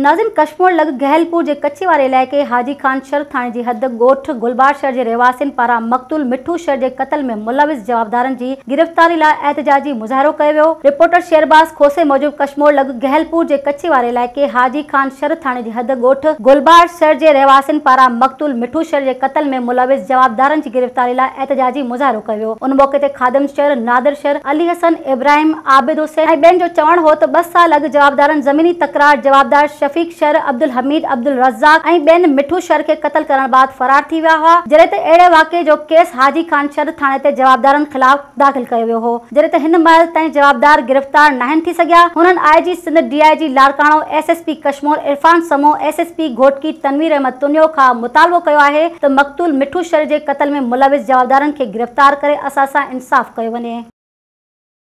नाज़िन कश्मर लग गहलपुर के कच्छी वाले इलाके हाजी ख़ान शर जी रहवासी रिपोर्टर शेरबाज खोसे मूजिब लग गहलपुर के कच्छी वाले इलाके हाजी ख़ान शर गोठ गुलबार शहर के रहवासनि पारा मकतूल मिठू शहर के कत्ल में मुलविस जवाबदारनि की गिरफ़्तारी लाइ ऐताजी मुरो खादम शहर अली हसन इब्राहिम आबिद हुसैन बेन जो हो तो बस साल अग जवाबदारनि ज़मीनी तकरार जवाबदार शफ़ीक शर अब्दुल हमीद अब्दुल रज़ाक बेन मिठू शर के कत्ल करण बाद फ़रार थी विया हुआ जॾहिं त अहिड़े वाक़े जो केस हाजी खान शर थाने ते जवाबदारनि ख़िलाफ़ दाख़िल कयो वियो हो जॾहिं त हिन महिल ताईं जवाबदार गिरफ़्तार नहन थी सघिया हुननि I G Sindh D I G Larkana S S P Kashmore Irfan Samo S S P Ghotki Tanveer Ahmed Tunio का मुतालबो कयो है तो मक़तूल मिठू शर के कत्ल में मुलविस जवाबदारनि खे गिरफ़्तार करे असां इंसाफ़ कयो वञे